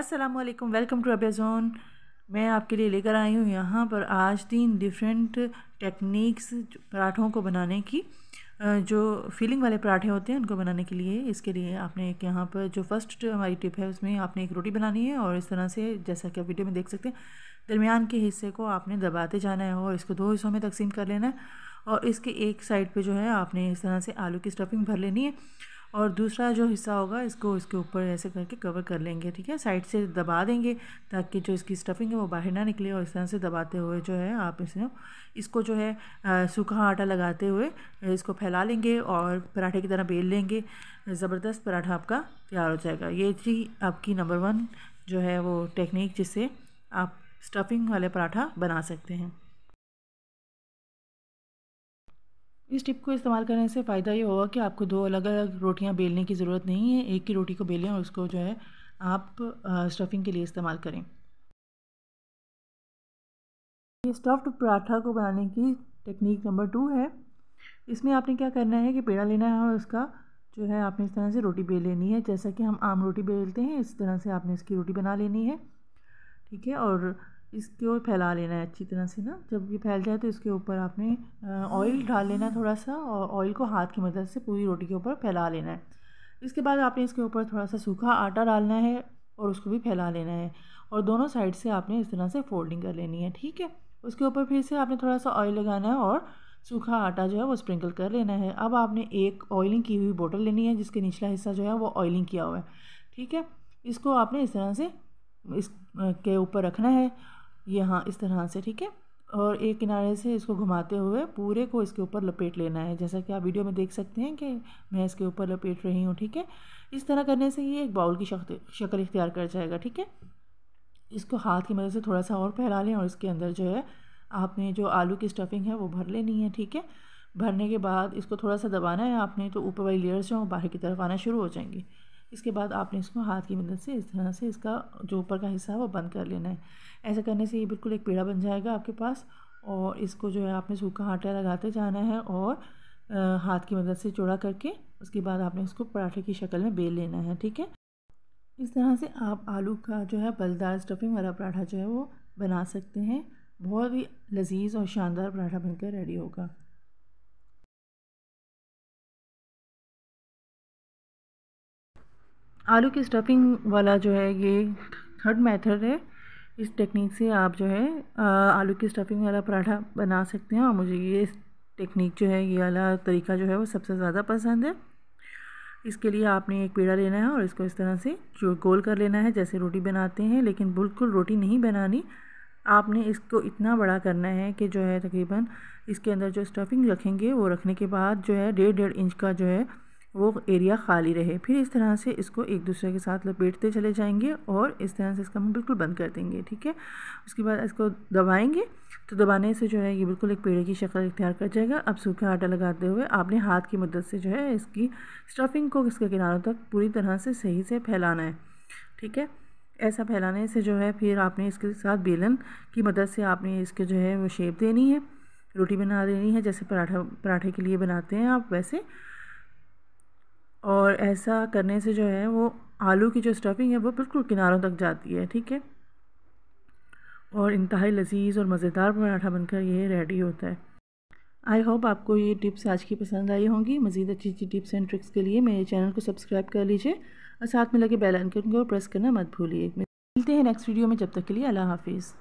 अस्सलाम वालेकुम welcome to अबेजोन मैं आपके लिए लेकर आई हूँ यहाँ पर आज तीन डिफरेंट टेक्निक्स पराठों को बनाने की जो फीलिंग वाले पराठे होते हैं उनको बनाने के लिए इसके लिए आपने एक यहाँ पर जो फर्स्ट हमारी टिप है उसमें आपने एक रोटी बनानी है और इस तरह से जैसा कि आप वीडियो में देख सकते हैं दरमियान के हिस्से को आपने दबाते जाना है और इसको दो हिस्सों में तकसीम कर लेना है और इसके एक साइड पे जो है आपने इस तरह से आलू की स्टफिंग भर लेनी है और दूसरा जो हिस्सा होगा इसको इसके ऊपर ऐसे करके कवर कर लेंगे ठीक है साइड से दबा देंगे ताकि जो इसकी स्टफिंग है वो बाहर ना निकले और इस तरह से दबाते हुए जो है आप इसमें इसको जो है सूखा आटा लगाते हुए इसको फैला लेंगे और पराठे की तरह बेल लेंगे ज़बरदस्त पराठा आपका तैयार हो जाएगा ये थी आपकी नंबर वन जो है वो टेक्निक जिससे आप स्टफिंग वाले पराठा बना सकते हैं इस टिप को इस्तेमाल करने से फ़ायदा ये होगा कि आपको दो अलग अलग रोटियां बेलने की ज़रूरत नहीं है एक ही रोटी को बेलें और उसको जो है आप स्टफिंग के लिए इस्तेमाल करें ये स्टफ्ड पराठा को बनाने की टेक्निक नंबर टू है इसमें आपने क्या करना है कि पेड़ा लेना है और उसका जो है आपने इस तरह से रोटी बेल लेनी है जैसा कि हम आम रोटी बेलते हैं इस तरह से आपने इसकी रोटी बना लेनी है ठीक है और इसके फैला लेना है अच्छी तरह से ना जब ये फैल जाए तो इसके ऊपर आपने ऑयल डाल लेना है थोड़ा सा और ऑयल को हाथ की मदद से पूरी रोटी के ऊपर फैला लेना है इसके बाद आपने इसके ऊपर थोड़ा सा सूखा आटा डालना है और उसको भी फैला लेना है और दोनों साइड से आपने इस तरह से फोल्डिंग कर लेनी है ठीक है उसके ऊपर फिर से आपने थोड़ा सा ऑयल लगाना है और सूखा आटा जो है वो स्प्रिंकल कर लेना है अब आपने एक ऑयलिंग की हुई बोतल लेनी है जिसके निचला हिस्सा जो है वो ऑयलिंग किया हुआ है ठीक है इसको आपने इस तरह से इस के ऊपर रखना है ये हाँ इस तरह से ठीक है और एक किनारे से इसको घुमाते हुए पूरे को इसके ऊपर लपेट लेना है जैसा कि आप वीडियो में देख सकते हैं कि मैं इसके ऊपर लपेट रही हूँ ठीक है इस तरह करने से ये एक बाउल की शक्ल इख्तियार कर जाएगा ठीक है इसको हाथ की मदद से थोड़ा सा और फैला लें और इसके अंदर जो है आपने जो आलू की स्टफिंग है वो भर लेनी है ठीक है भरने के बाद इसको थोड़ा सा दबाना है आपने तो ऊपर वाली लेयर्स जो बाहर की तरफ आना शुरू हो जाएंगी इसके बाद आपने इसको हाथ की मदद से इस तरह से इसका जो ऊपर का हिस्सा है वो बंद कर लेना है ऐसा करने से ये बिल्कुल एक पेड़ा बन जाएगा आपके पास और इसको जो है आपने सूखा आटा लगाते जाना है और आ, हाथ की मदद से चौड़ा करके उसके बाद आपने इसको पराठे की शक्ल में बेल लेना है ठीक है इस तरह से आप आलू का जो है बलदार स्टफिंग वाला पराठा जो है वो बना सकते हैं बहुत ही लजीज और शानदार पराठा बनकर रेडी होगा आलू की स्टफिंग वाला जो है ये थर्ड मेथड है इस टेक्निक से आप जो है आलू की स्टफिंग वाला पराठा बना सकते हैं और मुझे ये टेक्निक जो है ये वाला तरीका जो है वो सबसे ज़्यादा पसंद है इसके लिए आपने एक पेड़ा लेना है और इसको इस तरह से गोल कर लेना है जैसे रोटी बनाते हैं लेकिन बिल्कुल रोटी नहीं बनानी आपने इसको इतना बड़ा करना है कि जो है तकरीबन इसके अंदर जो स्टफिंग रखेंगे वो रखने के बाद जो है डेढ़ डेढ़ इंच का जो है वो एरिया खाली रहे फिर इस तरह से इसको एक दूसरे के साथ लपेटते चले जाएंगे और इस तरह से इसका मुँह बिल्कुल बंद कर देंगे ठीक है उसके बाद इसको दबाएंगे तो दबाने से जो है ये बिल्कुल एक पेड़े की शक्ल इख्तियार कर जाएगा अब सूखा आटा लगाते हुए आपने हाथ की मदद से जो है इसकी स्टफिंग को इसके किनारों तक पूरी तरह से सही से फैलाना है ठीक है ऐसा फैलाने से जो है फिर आपने इसके साथ बेलन की मदद से आपने इसके जो है वो शेप देनी है रोटी बना देनी है जैसे पराठा पराठे के लिए बनाते हैं आप वैसे और ऐसा करने से जो है वो आलू की जो स्टफिंग है वो बिल्कुल किनारों तक जाती है ठीक है और इंतहाई लजीज और मज़ेदार पराठा बनकर ये रेडी होता है आई होप आपको ये टिप्स आज की पसंद आई होंगी मज़ीद अच्छी अच्छी टिप्स एंड ट्रिक्स के लिए मेरे चैनल को सब्सक्राइब कर लीजिए और साथ में लगे बेल आइकन को प्रेस करना मत भूलिए मिलते हैं नेक्स्ट वीडियो में जब तक के लिए अल्लाह हाफिज़